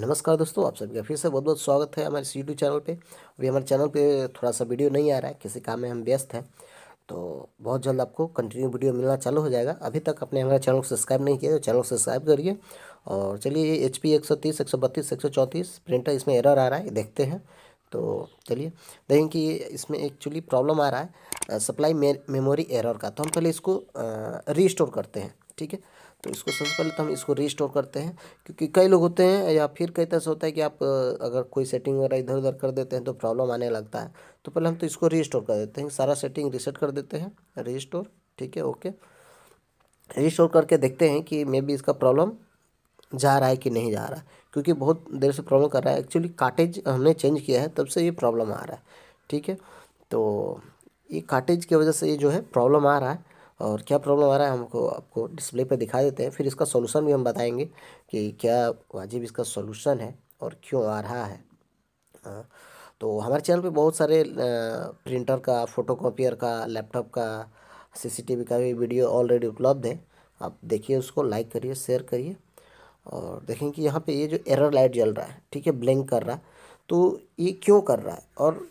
नमस्कार दोस्तों आप सभी का फिर से बहुत बहुत स्वागत है हमारे यूट्यूब चैनल पे अभी हमारे चैनल पे थोड़ा सा वीडियो नहीं आ रहा है किसी काम में हम व्यस्त हैं तो बहुत जल्द आपको कंटिन्यू वीडियो मिलना चालू हो जाएगा अभी तक आपने हमारे चैनल को सब्सक्राइब नहीं किया तो चैनल को सब्सक्राइब करिए और चलिए ये एच पी एक सौ तीस एक सौ बत्तीस एक सौ चौंतीस प्रिंटर इसमें एरर आ रहा है देखते हैं तो चलिए देखें कि इसमें एक्चुअली प्रॉब्लम आ रहा है सप्लाई मेमोरी एरर का तो हम पहले इसको रीस्टोर करते हैं ठीक है तो इसको सबसे पहले तो हम इसको रिस्टोर करते हैं क्योंकि कई लोग होते हैं या फिर कई तरह से होता है कि आप अगर कोई सेटिंग वगैरह इधर उधर कर देते हैं तो प्रॉब्लम आने लगता है तो पहले हम तो इसको रिस्टोर कर देते हैं सारा सेटिंग रिसेट कर देते हैं रिस्टोर ठीक है ओके रिस्टोर करके देखते हैं कि मे बी इसका प्रॉब्लम जा रहा है कि नहीं जा रहा है क्योंकि बहुत देर से प्रॉब्लम कर रहा है एक्चुअली काटेज हमने चेंज किया है तब से ये प्रॉब्लम आ रहा है ठीक है तो ये काटेज की वजह से ये जो है प्रॉब्लम आ रहा है और क्या प्रॉब्लम आ रहा है हमको आपको डिस्प्ले पे दिखा देते हैं फिर इसका सोल्यूशन भी हम बताएंगे कि क्या वाजिब इसका सोल्यूशन है और क्यों आ रहा है हाँ, तो हमारे चैनल पे बहुत सारे प्रिंटर का फ़ोटो कापियर का लैपटॉप का वी का भी वीडियो ऑलरेडी उपलब्ध है आप देखिए उसको लाइक करिए शेयर करिए और देखें कि यहाँ पे ये जो एरर लाइट जल रहा है ठीक है ब्लिंक कर रहा है तो ये क्यों कर रहा है और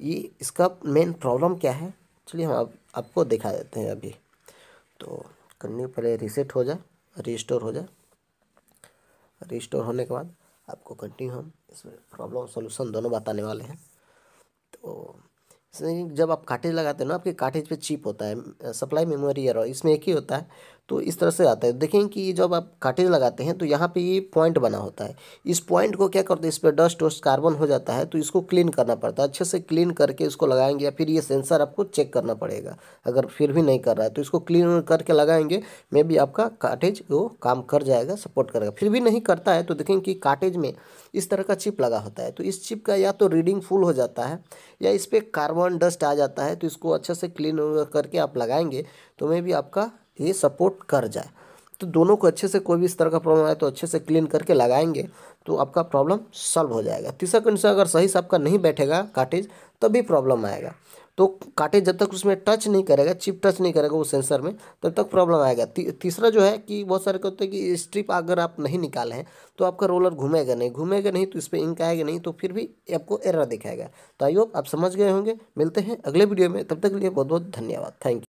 ये इसका मेन प्रॉब्लम क्या है चलिए हम आप आपको दिखा देते हैं अभी तो करने पहले रिसेट हो जाए रिस्टोर हो जाए रिस्टोर होने के बाद आपको कंटिन्यू हम इसमें प्रॉब्लम सोल्यूशन दोनों बताने वाले हैं तो जब आप काटेज लगाते हो ना आपके काटेज पे चिप होता है सप्लाई मेमोरी एरर इसमें एक ही होता है तो इस तरह से आता है देखें कि जब आप काटेज लगाते हैं तो यहाँ पे ये पॉइंट बना होता है इस पॉइंट को क्या करते हैं इस पर डस्ट वस्ट कार्बन हो जाता है तो इसको क्लीन करना पड़ता है अच्छे से क्लीन करके इसको लगाएंगे या फिर ये सेंसर आपको चेक करना पड़ेगा अगर फिर भी नहीं कर रहा है तो इसको क्लीन करके लगाएंगे मे भी आपका काटेज वो काम कर जाएगा सपोर्ट करेगा फिर भी नहीं करता है तो देखें कि काटेज में इस तरह का चिप लगा होता है तो इस चिप का या तो रीडिंग फुल हो जाता है या इस पर कार्बन डस्ट आ जाता है तो इसको अच्छे से क्लीन करके आप लगाएंगे तो मे भी आपका ये सपोर्ट कर जाए तो दोनों को अच्छे से कोई भी इस तरह का प्रॉब्लम आए तो अच्छे से क्लीन करके लगाएंगे तो आपका प्रॉब्लम सॉल्व हो जाएगा तीसरा कंडीशन अगर सही से आपका नहीं बैठेगा काटेज तभी तो प्रॉब्लम आएगा तो काटेज जब तक उसमें टच नहीं करेगा चिप टच नहीं करेगा उस सेंसर में तब तक प्रॉब्लम आएगा ती, तीसरा जो है कि बहुत सारे कहते हैं कि स्ट्रिप अगर आप नहीं निकाले हैं तो आपका रोलर घूमेगा नहीं घूमेगा नहीं तो इस पर इंक आएगा नहीं तो फिर भी आपको एरर दिखाएगा तो आई होप आप समझ गए होंगे मिलते हैं अगले वीडियो में तब तक के लिए बहुत बहुत धन्यवाद थैंक यू